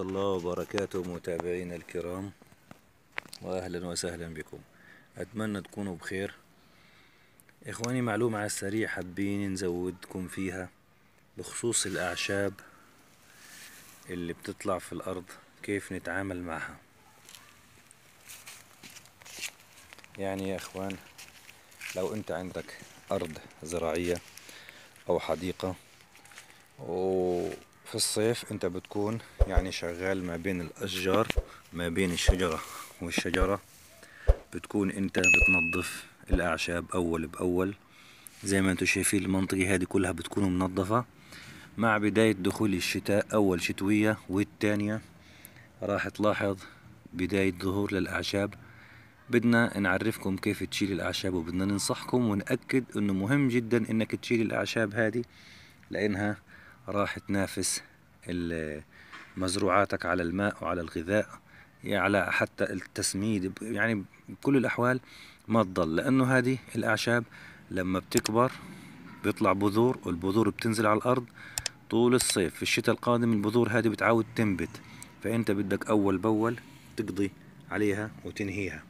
الله وبركاته متابعينا الكرام وأهلا وسهلا بكم أتمنى تكونوا بخير إخواني معلومة على السريع حابين نزودكم فيها بخصوص الأعشاب اللي بتطلع في الأرض كيف نتعامل معها يعني يا إخوان لو أنت عندك أرض زراعية أو حديقة في الصيف انت بتكون يعني شغال ما بين الاشجار ما بين الشجرة والشجرة بتكون انت بتنظف الاعشاب اول باول زي ما انتو شايفين المنطقة هذه كلها بتكون منظفة مع بداية دخول الشتاء اول شتوية والتانية راح تلاحظ بداية ظهور للاعشاب بدنا نعرفكم كيف تشيل الاعشاب وبدنا ننصحكم ونأكد انه مهم جدا انك تشيل الاعشاب هذه لانها راح تنافس مزروعاتك على الماء وعلى الغذاء يعني على حتى التسميد يعني بكل الأحوال ما تضل لأنه هذه الأعشاب لما بتكبر بيطلع بذور والبذور بتنزل على الأرض طول الصيف في الشتاء القادم البذور هذه بتعاود تنبت فأنت بدك أول بأول تقضي عليها وتنهيها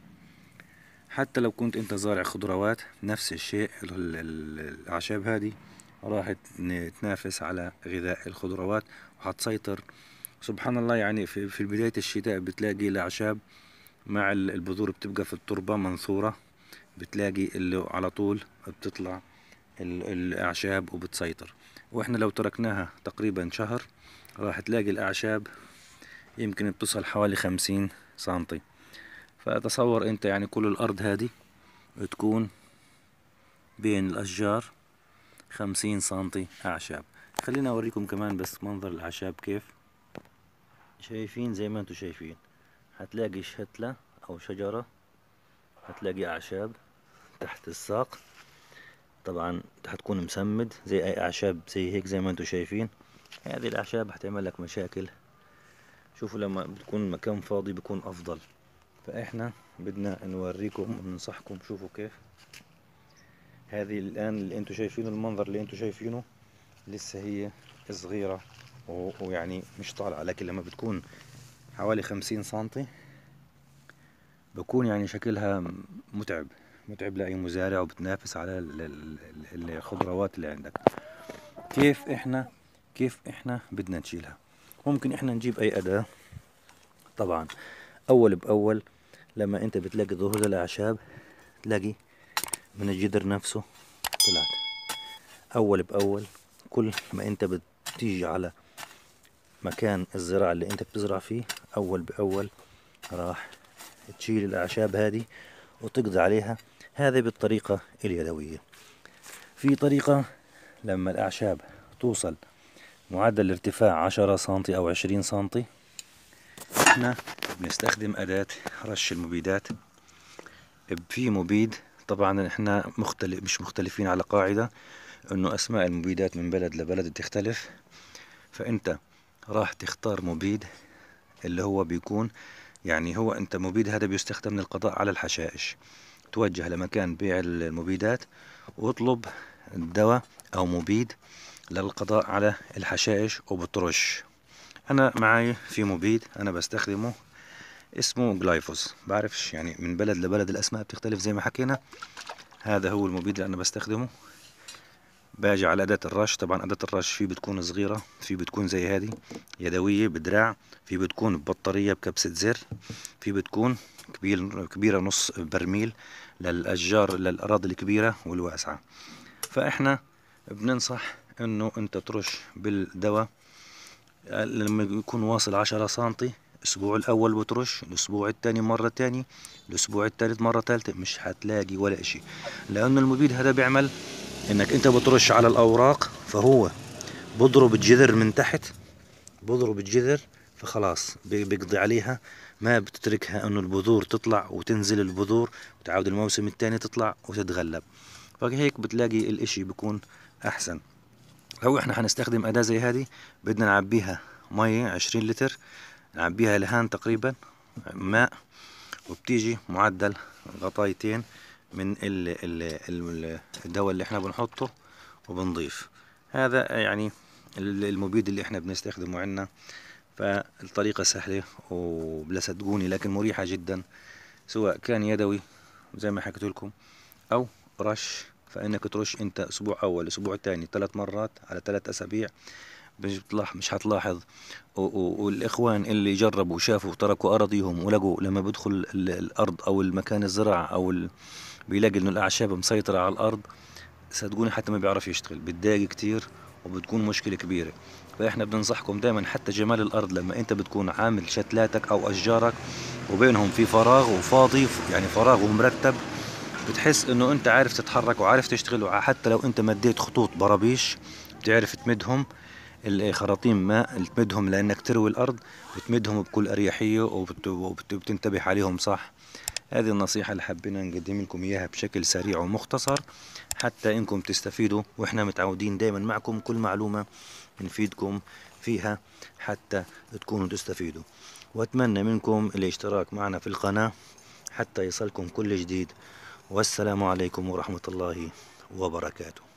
حتى لو كنت أنت زارع خضروات نفس الشيء الأعشاب هذه راح تنافس على غذاء الخضروات وحتسيطر سبحان الله يعني في, في بداية الشتاء بتلاقي الأعشاب مع البذور بتبقى في التربة منثورة بتلاقي اللي على طول بتطلع الأعشاب وبتسيطر وإحنا لو تركناها تقريبا شهر راح تلاقي الأعشاب يمكن بتصل حوالي خمسين سنتي فتصور أنت يعني كل الأرض هذه تكون بين الأشجار 50 سنتي أعشاب خلينا أوريكم كمان بس منظر الأعشاب كيف شايفين زي ما انتم شايفين هتلاقي شتلة أو شجرة هتلاقي أعشاب تحت الساق طبعا هتكون مسمد زي أي أعشاب زي هيك زي ما انتم شايفين هذه الأعشاب هتعمل لك مشاكل شوفوا لما بتكون مكان فاضي بيكون أفضل فإحنا بدنا نوريكم وننصحكم شوفوا كيف هذه الآن اللي انتم شايفينه المنظر اللي انتم شايفينه لسه هي صغيرة ويعني مش طالعة لكن لما بتكون حوالي خمسين سم بكون يعني شكلها متعب متعب لأي مزارع وبتنافس على الخضروات اللي عندك كيف احنا كيف احنا بدنا نشيلها ممكن احنا نجيب اي اداة طبعا اول باول لما انت بتلاقي ظهور الاعشاب تلاقي من الجدر نفسه طلعت اول باول كل ما انت بتيجي على مكان الزراعة اللي انت بتزرع فيه اول باول راح تشيل الاعشاب هذه وتقضي عليها هذه بالطريقة اليدوية في طريقة لما الاعشاب توصل معدل ارتفاع عشرة سنتي او عشرين سنتي احنا بنستخدم اداة رش المبيدات في مبيد طبعا احنا مختلف مش مختلفين على قاعدة انه اسماء المبيدات من بلد لبلد بتختلف فانت راح تختار مبيد اللي هو بيكون يعني هو انت مبيد هذا بيستخدم للقضاء على الحشائش توجه لمكان بيع المبيدات واطلب دواء او مبيد للقضاء على الحشائش وبترش انا معي في مبيد انا بستخدمه اسمه جلايفوز بعرفش يعني من بلد لبلد الاسماء بتختلف زي ما حكينا هذا هو المبيد اللي انا بستخدمه باجي على اداة الرش طبعا اداة الرش في بتكون صغيرة في بتكون زي هذه يدوية بدراع في بتكون ببطارية بكبسة زر في بتكون كبير كبيرة نص برميل للأشجار للأراضي الكبيرة والواسعة فإحنا بننصح إنه أنت ترش بالدواء لما يكون واصل عشرة سنتي الأسبوع الأول بترش الأسبوع التاني مرة تاني الأسبوع التالت مرة تالتة مش هتلاقي ولا إشي لأن المبيد هذا بيعمل إنك أنت بترش على الأوراق فهو بضرب الجذر من تحت بضرب الجذر فخلاص بيقضي عليها ما بتتركها انه البذور تطلع وتنزل البذور وتعاود الموسم الثاني تطلع وتتغلب فهيك بتلاقي الاشي بيكون احسن لو احنا هنستخدم اداة زي هذه بدنا نعبيها مية عشرين لتر نعبيها لهان تقريبا ماء وبتيجي معدل غطايتين من ال الدواء اللي احنا بنحطه وبنضيف هذا يعني المبيد اللي احنا بنستخدمه عندنا فالطريقة سهلة وبلا صدقوني لكن مريحة جدا سواء كان يدوي زي ما حكيت لكم او رش فانك ترش انت اسبوع اول اسبوع تاني ثلاث مرات على ثلاث اسابيع مش حتلاحظ والاخوان اللي جربوا شافوا تركوا اراضيهم ولقوا لما بدخل الارض او المكان الزرع او ال... بيلاقي انه الاعشاب مسيطره على الارض صدقوني حتى ما بيعرف يشتغل بتضايق كتير وبتكون مشكله كبيره فاحنا بننصحكم دائما حتى جمال الارض لما انت بتكون عامل شتلاتك او اشجارك وبينهم في فراغ وفاضي يعني فراغ ومرتب بتحس انه انت عارف تتحرك وعارف تشتغل حتى لو انت مديت خطوط برابيش بتعرف تمدهم الخراطيم ماء تمدهم لانك تروي الارض بتمدهم بكل اريحيه وبتنتبه عليهم صح هذه النصيحه اللي حبينا نقدم لكم اياها بشكل سريع ومختصر حتى انكم تستفيدوا واحنا متعودين دايما معكم كل معلومه بنفيدكم فيها حتى تكونوا تستفيدوا واتمنى منكم الاشتراك معنا في القناه حتى يصلكم كل جديد والسلام عليكم ورحمه الله وبركاته